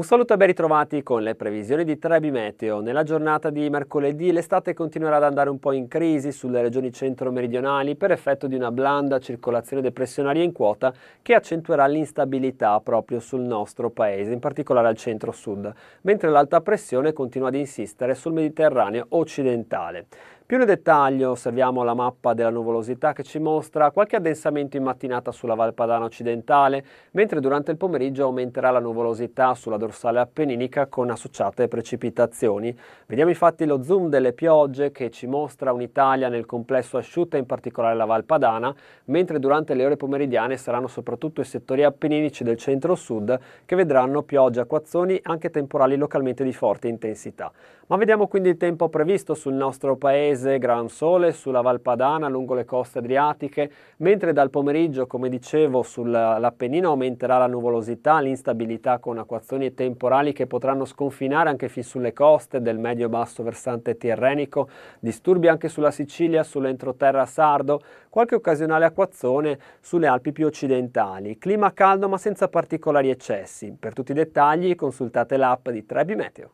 Un saluto e ben ritrovati con le previsioni di Trebi Meteo. Nella giornata di mercoledì l'estate continuerà ad andare un po' in crisi sulle regioni centro-meridionali per effetto di una blanda circolazione depressionaria in quota che accentuerà l'instabilità proprio sul nostro paese, in particolare al centro-sud, mentre l'alta pressione continua ad insistere sul Mediterraneo occidentale. Più nel dettaglio osserviamo la mappa della nuvolosità che ci mostra qualche addensamento in mattinata sulla Valpadana occidentale, mentre durante il pomeriggio aumenterà la nuvolosità sulla dorsale appenninica con associate precipitazioni. Vediamo infatti lo zoom delle piogge che ci mostra un'Italia nel complesso asciutta, in particolare la Valpadana, mentre durante le ore pomeridiane saranno soprattutto i settori appenninici del centro-sud che vedranno piogge, acquazzoni anche temporali localmente di forte intensità. Ma vediamo quindi il tempo previsto sul nostro paese Varese, Gran Sole, sulla Valpadana, lungo le coste adriatiche, mentre dal pomeriggio, come dicevo, sull'Appennino aumenterà la nuvolosità, l'instabilità con acquazzoni e temporali che potranno sconfinare anche fin sulle coste del medio-basso versante tirrenico, disturbi anche sulla Sicilia, sull'entroterra sardo, qualche occasionale acquazzone sulle Alpi più occidentali. Clima caldo ma senza particolari eccessi. Per tutti i dettagli consultate l'app di Trebi Meteo.